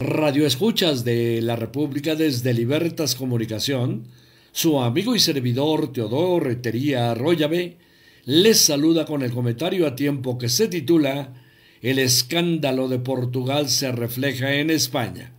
Radio Escuchas de la República desde Libertas Comunicación, su amigo y servidor Teodoro Retería Arroyave les saluda con el comentario a tiempo que se titula El escándalo de Portugal se refleja en España.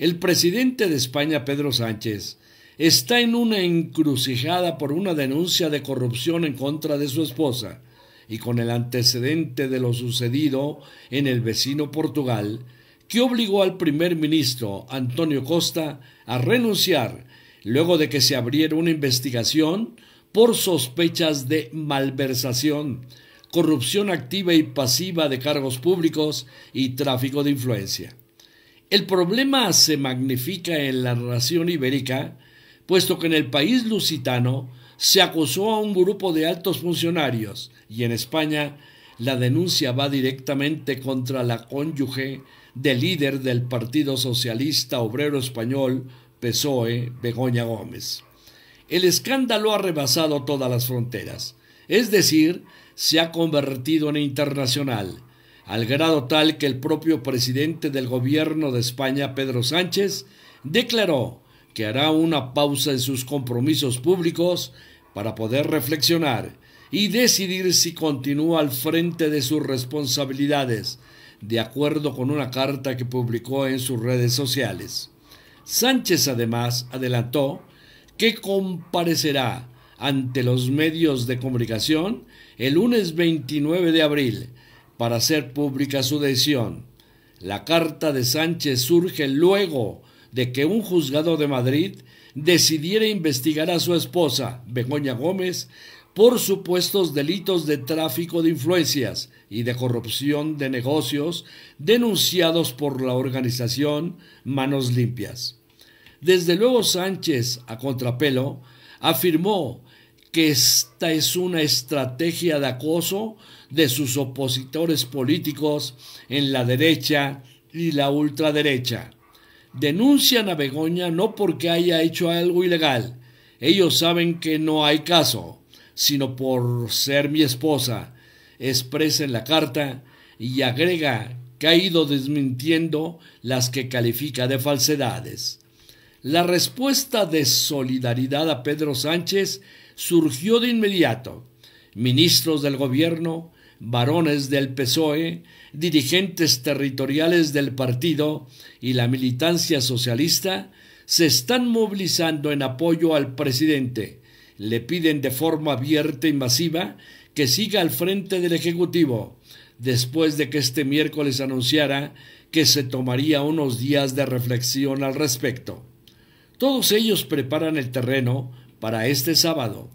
El presidente de España, Pedro Sánchez, está en una encrucijada por una denuncia de corrupción en contra de su esposa y con el antecedente de lo sucedido en el vecino Portugal, que obligó al primer ministro Antonio Costa a renunciar luego de que se abriera una investigación por sospechas de malversación, corrupción activa y pasiva de cargos públicos y tráfico de influencia. El problema se magnifica en la nación ibérica, puesto que en el país lusitano se acusó a un grupo de altos funcionarios y en España la denuncia va directamente contra la cónyuge del líder del Partido Socialista Obrero Español, PSOE, Begoña Gómez. El escándalo ha rebasado todas las fronteras, es decir, se ha convertido en internacional, al grado tal que el propio presidente del gobierno de España, Pedro Sánchez, declaró que hará una pausa en sus compromisos públicos para poder reflexionar y decidir si continúa al frente de sus responsabilidades de acuerdo con una carta que publicó en sus redes sociales. Sánchez además adelantó que comparecerá ante los medios de comunicación el lunes 29 de abril para hacer pública su decisión. La carta de Sánchez surge luego de que un juzgado de Madrid decidiera investigar a su esposa, Begoña Gómez, por supuestos delitos de tráfico de influencias y de corrupción de negocios denunciados por la organización Manos Limpias. Desde luego Sánchez, a contrapelo, afirmó que esta es una estrategia de acoso de sus opositores políticos en la derecha y la ultraderecha. Denuncian a Begoña no porque haya hecho algo ilegal, ellos saben que no hay caso sino por ser mi esposa, expresa en la carta y agrega que ha ido desmintiendo las que califica de falsedades. La respuesta de solidaridad a Pedro Sánchez surgió de inmediato. Ministros del gobierno, varones del PSOE, dirigentes territoriales del partido y la militancia socialista se están movilizando en apoyo al presidente, le piden de forma abierta y masiva que siga al frente del Ejecutivo, después de que este miércoles anunciara que se tomaría unos días de reflexión al respecto. Todos ellos preparan el terreno para este sábado.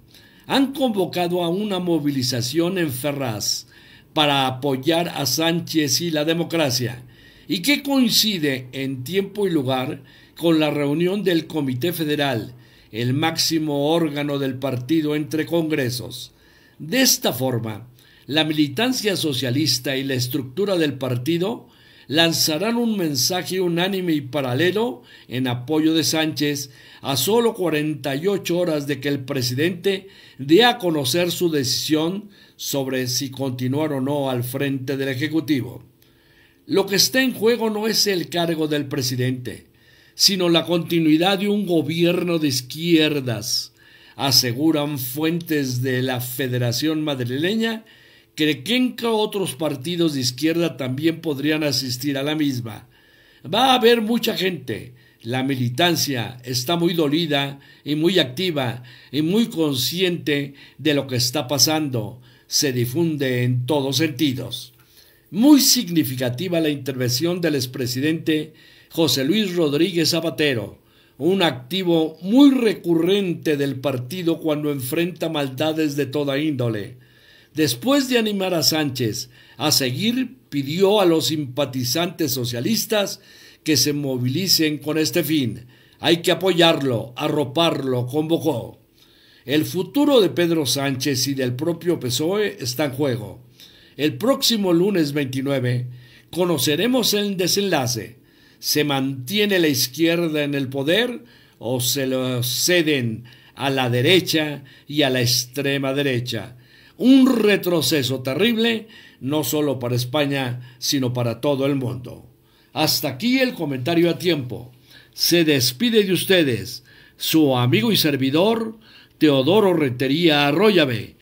Han convocado a una movilización en Ferraz para apoyar a Sánchez y la democracia, y que coincide en tiempo y lugar con la reunión del Comité Federal el máximo órgano del partido entre congresos. De esta forma, la militancia socialista y la estructura del partido lanzarán un mensaje unánime y paralelo en apoyo de Sánchez a solo 48 horas de que el presidente dé a conocer su decisión sobre si continuar o no al frente del Ejecutivo. Lo que está en juego no es el cargo del presidente, sino la continuidad de un gobierno de izquierdas, aseguran fuentes de la Federación Madrileña, creen que otros partidos de izquierda también podrían asistir a la misma. Va a haber mucha gente. La militancia está muy dolida y muy activa y muy consciente de lo que está pasando. Se difunde en todos sentidos. Muy significativa la intervención del expresidente José Luis Rodríguez Zapatero, un activo muy recurrente del partido cuando enfrenta maldades de toda índole. Después de animar a Sánchez a seguir, pidió a los simpatizantes socialistas que se movilicen con este fin. Hay que apoyarlo, arroparlo, convocó. El futuro de Pedro Sánchez y del propio PSOE está en juego. El próximo lunes 29 conoceremos el desenlace. ¿Se mantiene la izquierda en el poder o se lo ceden a la derecha y a la extrema derecha? Un retroceso terrible, no solo para España, sino para todo el mundo. Hasta aquí el comentario a tiempo. Se despide de ustedes su amigo y servidor Teodoro Rentería Arroyave